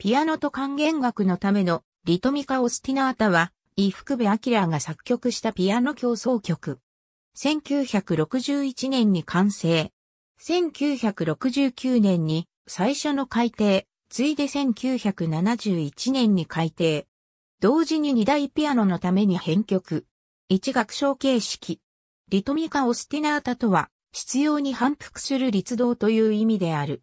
ピアノと管弦楽のためのリトミカ・オスティナータは、伊福部明が作曲したピアノ競争曲。1961年に完成。1969年に最初の改訂、ついで1971年に改訂。同時に二大ピアノのために編曲。一楽章形式。リトミカ・オスティナータとは、必要に反復する律動という意味である。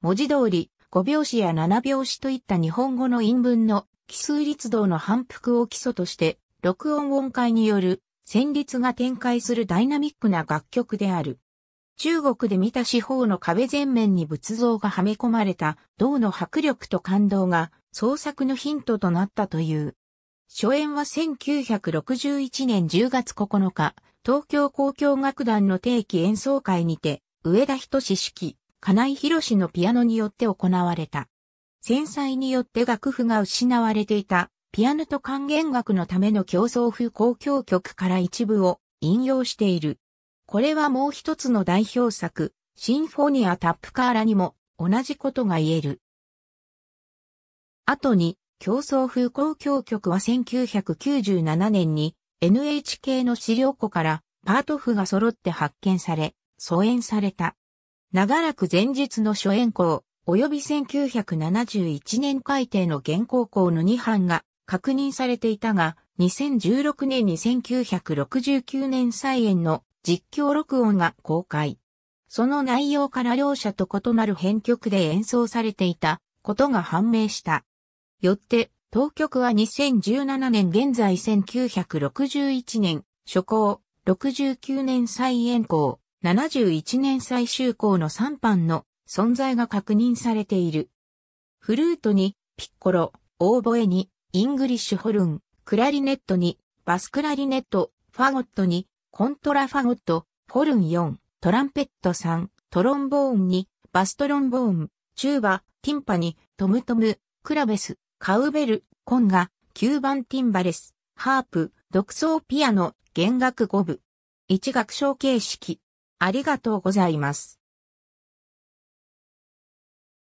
文字通り、5拍子や7拍子といった日本語の韻文の奇数律動の反復を基礎として、録音音階による旋律が展開するダイナミックな楽曲である。中国で見た四方の壁全面に仏像がはめ込まれた銅の迫力と感動が創作のヒントとなったという。初演は1961年10月9日、東京交響楽団の定期演奏会にて、上田仁志式、金井博士のピアノによって行われた。戦災によって楽譜が失われていた、ピアノと管弦楽のための競争風交響曲から一部を引用している。これはもう一つの代表作、シンフォニア・タップカーラにも同じことが言える。後に、競争風交響曲は1997年に NHK の資料庫からパート譜が揃って発見され、疎遠された。長らく前日の初演校、及び1971年改定の現行校の2班が確認されていたが、2016年に1969年再演の実況録音が公開。その内容から両者と異なる編曲で演奏されていたことが判明した。よって、当局は2017年現在1961年初行69年再演校71年最終項の3班の存在が確認されている。フルートに、ピッコロ、オーボエに、イングリッシュホルン、クラリネットに、バスクラリネット、ファゴットに、コントラファゴット、ホルン4、トランペット3、トロンボーンに、バストロンボーン、チューバ、ティンパに、トムトム、クラベス、カウベル、コンガ、9番ティンバレス、ハープ、独奏ピアノ、弦楽5部。1楽章形式。ありがとうございます。